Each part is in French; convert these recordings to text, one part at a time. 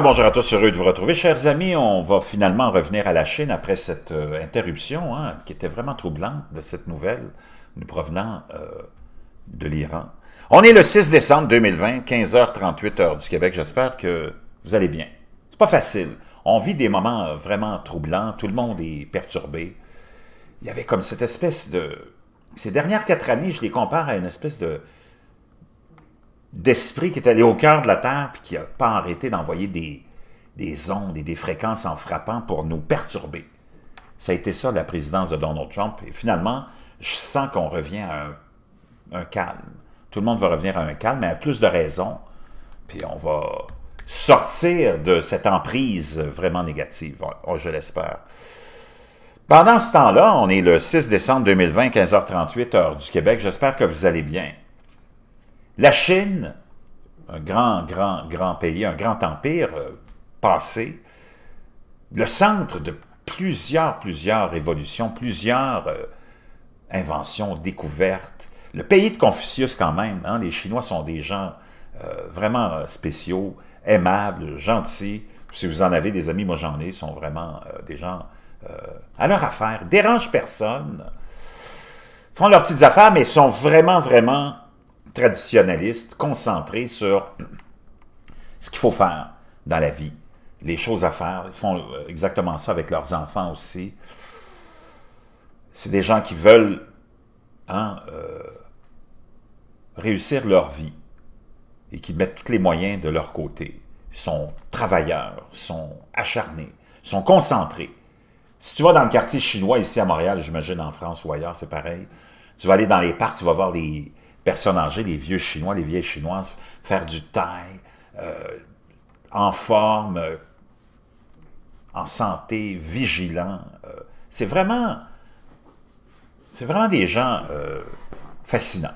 bonjour à tous, heureux de vous retrouver. Chers amis, on va finalement revenir à la Chine après cette euh, interruption hein, qui était vraiment troublante de cette nouvelle nous provenant euh, de l'Iran. On est le 6 décembre 2020, 15h38 heure du Québec. J'espère que vous allez bien. C'est pas facile. On vit des moments euh, vraiment troublants. Tout le monde est perturbé. Il y avait comme cette espèce de... Ces dernières quatre années, je les compare à une espèce de d'esprit qui est allé au cœur de la Terre puis qui n'a pas arrêté d'envoyer des, des ondes et des fréquences en frappant pour nous perturber. Ça a été ça la présidence de Donald Trump. Et finalement, je sens qu'on revient à un, calme. Tout le monde va revenir à un calme, mais à plus de raisons. Puis on va sortir de cette emprise vraiment négative, hein, oh, je l'espère. Pendant ce temps-là, on est le 6 décembre 2020, 15h38, heure du Québec. J'espère que vous allez bien. La Chine, un grand, grand, grand pays, un grand empire euh, passé, le centre de plusieurs, plusieurs révolutions, plusieurs euh, inventions, découvertes. Le pays de Confucius quand même, hein, les Chinois sont des gens euh, vraiment spéciaux, aimables, gentils. Si vous en avez des amis, moi j'en ai, sont vraiment des gens à leur affaire, dérangent personne, font leurs petites affaires, mais sont vraiment, vraiment traditionnalistes, concentrés sur ce qu'il faut faire dans la vie, les choses à faire. Ils font euh, exactement ça avec leurs enfants aussi. C'est des gens qui veulent hein, euh, réussir leur vie et qui mettent tous les moyens de leur côté. Ils sont travailleurs, sont acharnés, sont concentrés. Si tu vas dans le quartier chinois ici à Montréal, j'imagine en France ou ailleurs, c'est pareil. Tu vas aller dans les parcs, tu vas voir les, personnes âgées, les vieux chinois, les vieilles chinoises, faire du taille, euh, en forme, euh, en santé, vigilant. Euh, c'est vraiment, c'est vraiment des gens fascinants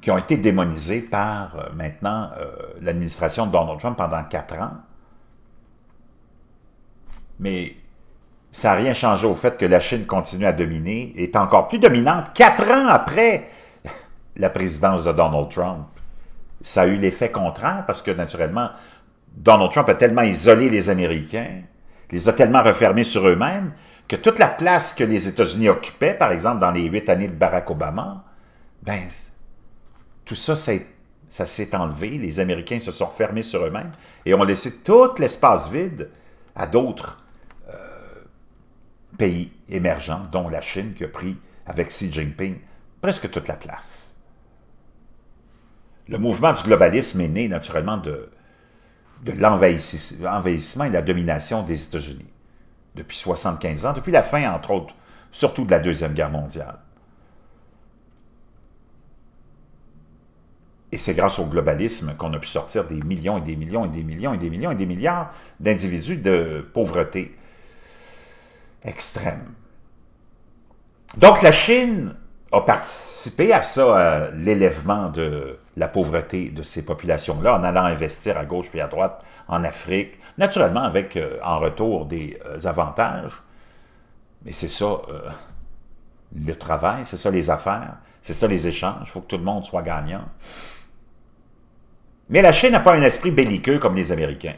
qui ont été démonisés par maintenant l'administration de Donald Trump pendant quatre ans. Mais ça n'a rien changé au fait que la Chine continue à dominer, est encore plus dominante quatre ans après la présidence de Donald Trump. Ça a eu l'effet contraire parce que, naturellement, Donald Trump a tellement isolé les Américains, les a tellement refermés sur eux-mêmes, que toute la place que les États-Unis occupaient, par exemple, dans les huit années de Barack Obama, ben, tout ça, ça, s'est enlevé. Les Américains se sont refermés sur eux-mêmes et ont laissé tout l'espace vide à d'autres euh, pays émergents, dont la Chine qui a pris, avec Xi Jinping, presque toute la place. Le mouvement du globalisme est né naturellement de, l'envahissement et de la domination des États-Unis depuis 75 ans, depuis la fin, entre autres, surtout de la Deuxième Guerre mondiale. Et c'est grâce au globalisme qu'on a pu sortir des millions et des millions et des millions et des millions et des milliards d'individus de pauvreté extrême. Donc la Chine a participé à ça, à euh, l'élèvement de la pauvreté de ces populations-là, en allant investir à gauche puis à droite en Afrique, naturellement avec euh, en retour des euh, avantages. Mais c'est ça le travail, c'est ça les affaires, c'est ça les échanges, il faut que tout le monde soit gagnant. Mais la Chine n'a pas un esprit belliqueux comme les Américains.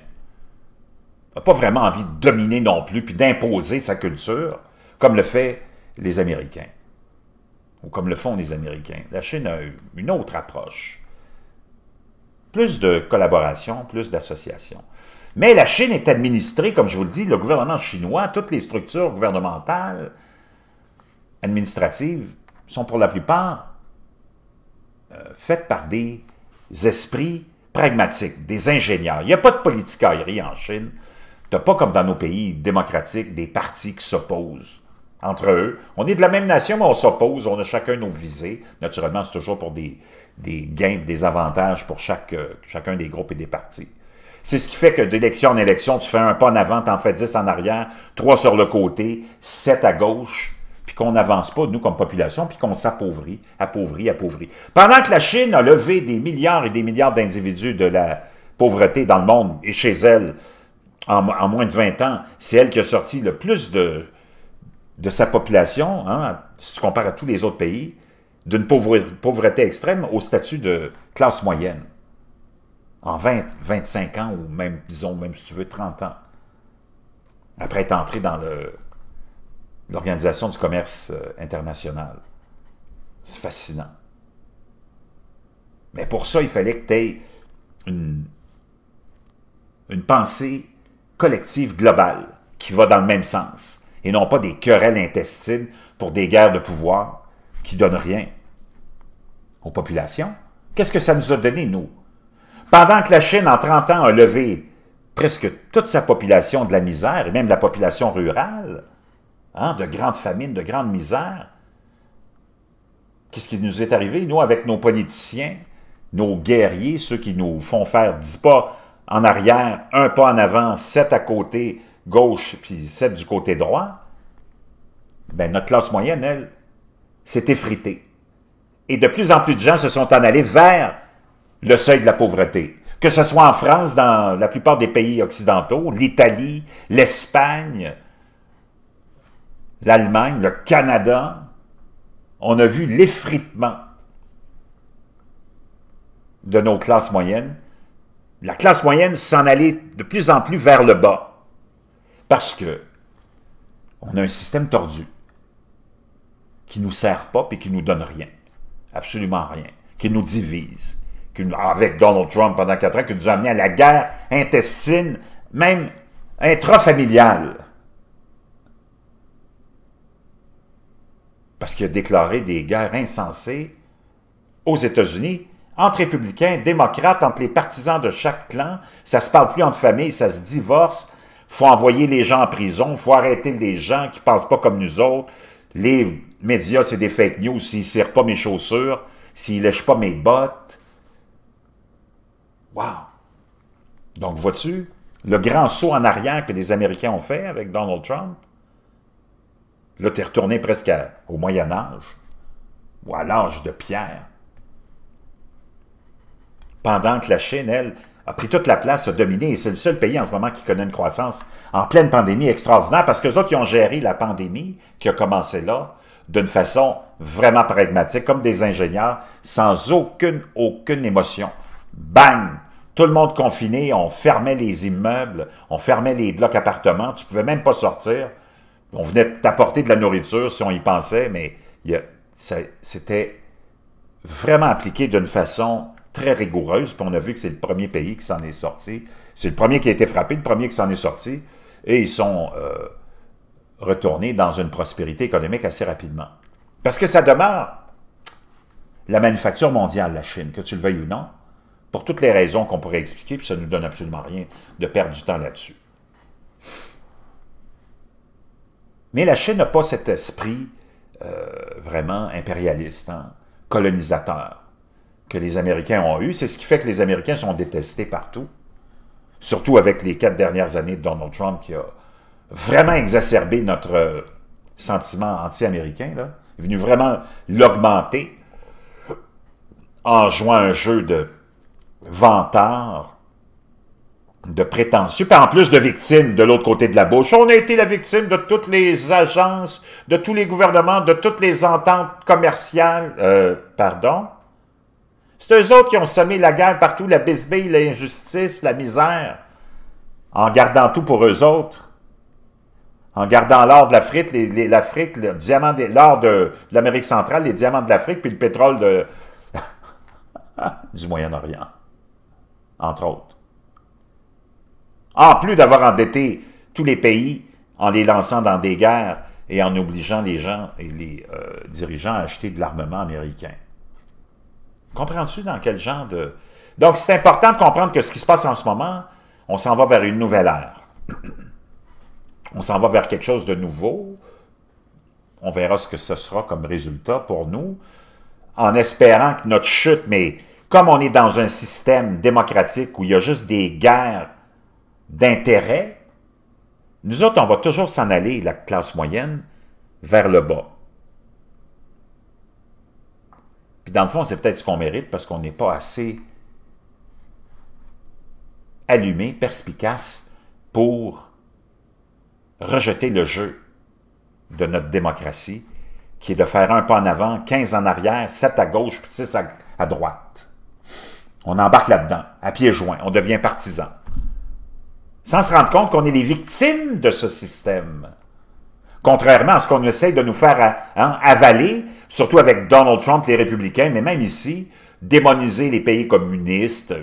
N'a pas vraiment envie de dominer non plus, puis d'imposer sa culture, comme le fait les Américains ou comme le font les Américains. La Chine a une autre approche. Plus de collaboration, plus d'association. Mais la Chine est administrée, comme je vous le dis, le gouvernement chinois, toutes les structures gouvernementales, administratives, sont pour la plupart euh, faites par des esprits pragmatiques, des ingénieurs. Il n'y a pas de politicaillerie en Chine. Tu n'as pas, comme dans nos pays démocratiques, des partis qui s'opposent entre eux. On est de la même nation, mais on s'oppose, on a chacun nos visées. Naturellement, c'est toujours pour des, gains, des avantages pour chaque, euh, chacun des groupes et des partis. C'est ce qui fait que d'élection en élection, tu fais un pas en avant, tu en fais dix en arrière, trois sur le côté, sept à gauche, puis qu'on n'avance pas, nous, comme population, puis qu'on s'appauvrit, appauvrit, appauvrit. Pendant que la Chine a levé des milliards et des milliards d'individus de la pauvreté dans le monde et chez elle en, en moins de 20 ans, c'est elle qui a sorti le plus de de sa population, hein, si tu compares à tous les autres pays, d'une pauvreté extrême au statut de classe moyenne. En 20, 25 ans, ou même, disons, même si tu veux, 30 ans. Après être entré dans l'Organisation du commerce euh, international. C'est fascinant. Mais pour ça, il fallait que tu aies une pensée collective globale qui va dans le même sens et non pas des querelles intestines pour des guerres de pouvoir qui donnent rien aux populations. Qu'est-ce que ça nous a donné, nous? Pendant que la Chine, en 30 ans, a levé presque toute sa population de la misère, et même la population rurale, hein, de grandes famines, de grandes misères, qu'est-ce qui nous est arrivé, nous, avec nos politiciens, nos guerriers, ceux qui nous font faire dix pas en arrière, un pas en avant, sept à côté, gauche puis sept du côté droit, ben, notre classe moyenne, elle, s'est effritée. Et de plus en plus de gens se sont en allés vers le seuil de la pauvreté. Que ce soit en France, dans la plupart des pays occidentaux, l'Italie, l'Espagne, l'Allemagne, le Canada, on a vu l'effritement de nos classes moyennes. La classe moyenne s'en allait de plus en plus vers le bas. Parce que on a un système tordu qui nous sert pas et qui nous donne rien. Absolument rien. Qui nous divise. avec Donald Trump pendant quatre ans, qui nous a amené à la guerre intestine, même intrafamiliale. Parce qu'il a déclaré des guerres insensées aux États-Unis entre républicains, démocrates, entre les partisans de chaque clan. Ça se parle plus entre familles, ça se divorce faut envoyer les gens en prison, faut arrêter les gens qui pensent pas comme nous autres. Les médias, c'est des fake news. S'ils ne serrent pas mes chaussures, s'ils ne lèchent pas mes bottes. Wow! Donc, vois-tu, le grand saut en arrière que les Américains ont fait avec Donald Trump, là, tu es retourné presque au Moyen Âge ou à l'âge de pierre. Pendant que la Chine, elle, a pris toute la place, a dominé, et c'est le seul pays en ce moment qui connaît une croissance en pleine pandémie extraordinaire, parce que autres, ils ont géré la pandémie qui a commencé là d'une façon vraiment pragmatique, comme des ingénieurs, sans aucune, aucune émotion. Bang! Tout le monde confiné, on fermait les immeubles, on fermait les blocs appartements, tu pouvais même pas sortir. On venait t'apporter de la nourriture si on y pensait, mais c'était vraiment appliqué d'une façon très rigoureuse, puis on a vu que c'est le premier pays qui s'en est sorti. C'est le premier qui a été frappé, le premier qui s'en est sorti, et ils sont euh, retournés dans une prospérité économique assez rapidement. Parce que ça demeure la manufacture mondiale, la Chine, que tu le veuilles ou non, pour toutes les raisons qu'on pourrait expliquer, puis ça ne nous donne absolument rien de perdre du temps là-dessus. Mais la Chine n'a pas cet esprit euh, vraiment impérialiste, hein, colonisateur que les Américains ont eu, C'est ce qui fait que les Américains sont détestés partout, surtout avec les quatre dernières années de Donald Trump qui a vraiment exacerbé notre euh, sentiment anti-américain, là. Il est venu vraiment l'augmenter en jouant un jeu de vantard, de prétentieux, puis en plus de victimes de l'autre côté de la bouche. On a été la victime de toutes les agences, de tous les gouvernements, de toutes les ententes commerciales, euh, pardon, c'est eux autres qui ont semé la guerre partout, la bisbille, l'injustice, la misère, en gardant tout pour eux autres, en gardant l'or de l'Afrique, l'Afrique, le diamant l'or de, l'Amérique centrale, les diamants de l'Afrique, puis le pétrole de, du Moyen-Orient, entre autres. En plus d'avoir endetté tous les pays en les lançant dans des guerres et en obligeant les gens et les euh, dirigeants à acheter de l'armement américain. Comprends-tu dans quel genre de... Donc, c'est important de comprendre que ce qui se passe en ce moment, on s'en va vers une nouvelle ère. on s'en va vers quelque chose de nouveau. On verra ce que ce sera comme résultat pour nous, en espérant que notre chute, mais comme on est dans un système démocratique où il y a juste des guerres d'intérêts, nous autres, on va toujours s'en aller, la classe moyenne, vers le bas. Puis dans le fond, c'est peut-être ce qu'on mérite parce qu'on n'est pas assez allumé, perspicace pour rejeter le jeu de notre démocratie, qui est de faire un pas en avant, 15 en arrière, 7 à gauche, puis 6 à, droite. On embarque là-dedans, à pieds joints, on devient partisan. Sans se rendre compte qu'on est les victimes de ce système. Contrairement à ce qu'on essaie de nous faire hein, avaler surtout avec Donald Trump, les républicains, mais même ici, démoniser les pays communistes,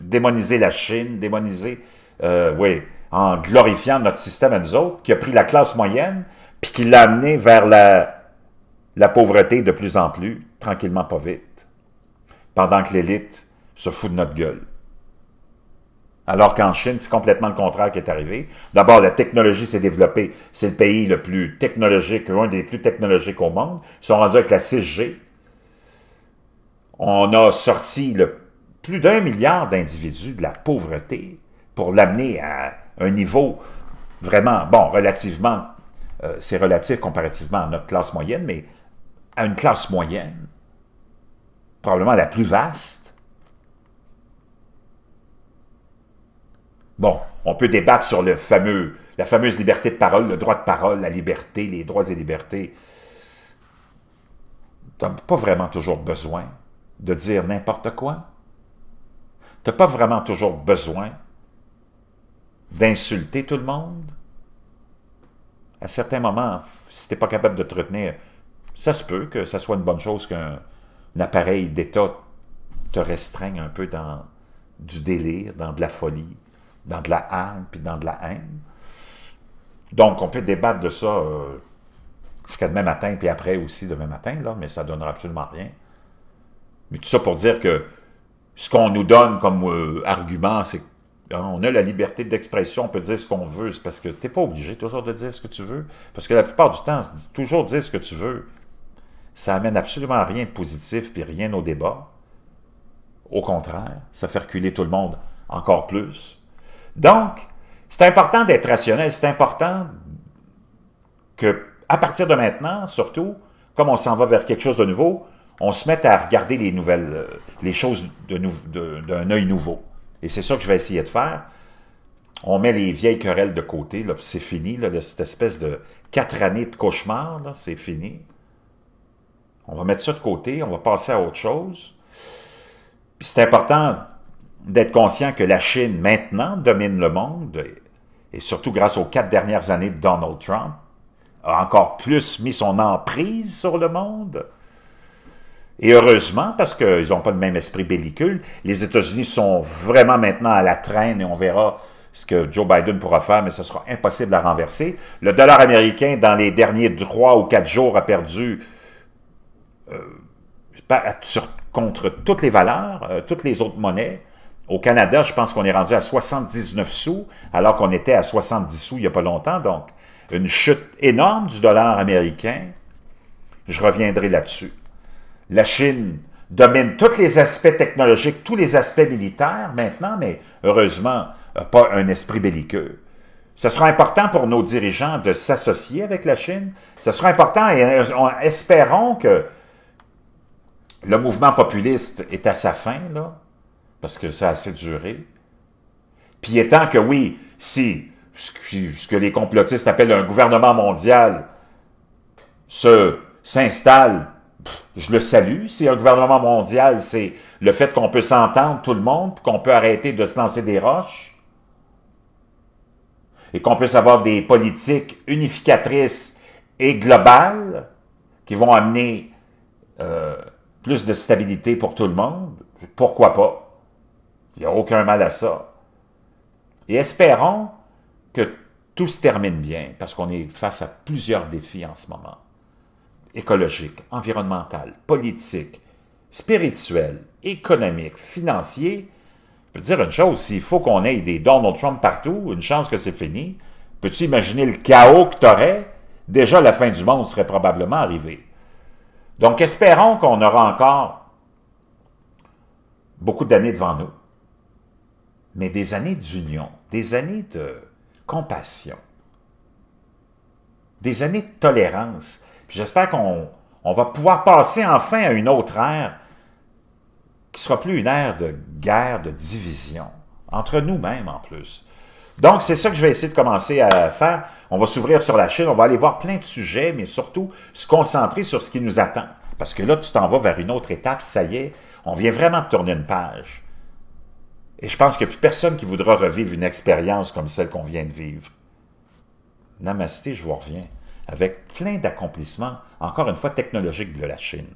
démoniser la Chine, démoniser, euh, oui, en glorifiant notre système à nous autres, qui a pris la classe moyenne, puis qui l'a amené vers la, la pauvreté de plus en plus, tranquillement pas vite, pendant que l'élite se fout de notre gueule. Alors qu'en Chine, c'est complètement le contraire qui est arrivé. D'abord, la technologie s'est développée. C'est le pays le plus technologique, un des plus technologiques au monde. Ils sont rendus avec la 6G. On a sorti plus d'un milliard d'individus de la pauvreté pour l'amener à un niveau vraiment, bon, relativement, euh, c'est relatif comparativement à notre classe moyenne, mais à une classe moyenne, probablement la plus vaste, Bon, on peut débattre sur le fameux, la fameuse liberté de parole, le droit de parole, la liberté, les droits et libertés. Tu n'as pas vraiment toujours besoin de dire n'importe quoi. Tu n'as pas vraiment toujours besoin d'insulter tout le monde. À certains moments, si tu n'es pas capable de te retenir, ça se peut que ça soit une bonne chose qu'un appareil d'État te restreigne un peu dans du délire, dans de la folie dans de la haine, puis dans de la haine. Donc, on peut débattre de ça euh, jusqu'à demain matin, puis après aussi demain matin, là, mais ça ne donnera absolument rien. Mais tout ça pour dire que ce qu'on nous donne comme euh, argument, c'est hein, on a la liberté d'expression, on peut dire ce qu'on veut, c'est parce que tu n'es pas obligé toujours de dire ce que tu veux. Parce que la plupart du temps, toujours dire ce que tu veux, ça amène absolument rien de positif, puis rien au débat. Au contraire, ça fait reculer tout le monde encore plus. Donc, c'est important d'être rationnel, c'est important que, à partir de maintenant, surtout, comme on s'en va vers quelque chose de nouveau, on se mette à regarder les nouvelles, euh, les choses d'un œil nouveau. Et c'est ça que je vais essayer de faire. On met les vieilles querelles de côté, c'est fini, là, cette espèce de quatre années de cauchemar, c'est fini. On va mettre ça de côté, on va passer à autre chose. c'est important d'être conscient que la Chine maintenant domine le monde, et surtout grâce aux quatre dernières années de Donald Trump, a encore plus mis son emprise sur le monde. Et heureusement, parce qu'ils n'ont pas le même esprit bellicule, les États-Unis sont vraiment maintenant à la traîne et on verra ce que Joe Biden pourra faire, mais ce sera impossible à renverser. Le dollar américain, dans les derniers trois ou quatre jours, a perdu euh, contre toutes les valeurs, euh, toutes les autres monnaies. Au Canada, je pense qu'on est rendu à 79 sous, alors qu'on était à 70 sous il n'y a pas longtemps. Donc, une chute énorme du dollar américain. Je reviendrai là-dessus. La Chine domine tous les aspects technologiques, tous les aspects militaires maintenant, mais heureusement, pas un esprit belliqueux. Ce sera important pour nos dirigeants de s'associer avec la Chine. Ce sera important et euh, espérons que le mouvement populiste est à sa fin, là parce que ça a assez duré. Puis étant que oui, si ce que les complotistes appellent un gouvernement mondial se s'installe, je le salue. Si un gouvernement mondial, c'est le fait qu'on peut s'entendre tout le monde, qu'on peut arrêter de se lancer des roches, et qu'on puisse avoir des politiques unificatrices et globales qui vont amener euh, plus de stabilité pour tout le monde, pourquoi pas? Il n'y a aucun mal à ça. Et espérons que tout se termine bien, parce qu'on est face à plusieurs défis en ce moment. Écologique, environnemental, politique, spirituel, économique, financier. Je peux te dire une chose, s'il faut qu'on ait des Donald Trump partout, une chance que c'est fini, peux-tu imaginer le chaos que tu aurais? Déjà, la fin du monde serait probablement arrivée. Donc, espérons qu'on aura encore beaucoup d'années devant nous mais des années d'union, des années de compassion, des années de tolérance. J'espère qu'on va pouvoir passer enfin à une autre ère qui sera plus une ère de guerre, de division, entre nous-mêmes en plus. Donc, c'est ça que je vais essayer de commencer à faire. On va s'ouvrir sur la chaîne, on va aller voir plein de sujets, mais surtout se concentrer sur ce qui nous attend. Parce que là, tu t'en vas vers une autre étape, ça y est, on vient vraiment de tourner une page. Et je pense que plus personne qui voudra revivre une expérience comme celle qu'on vient de vivre. Namasté, je vous reviens, avec plein d'accomplissements, encore une fois, technologiques de la Chine.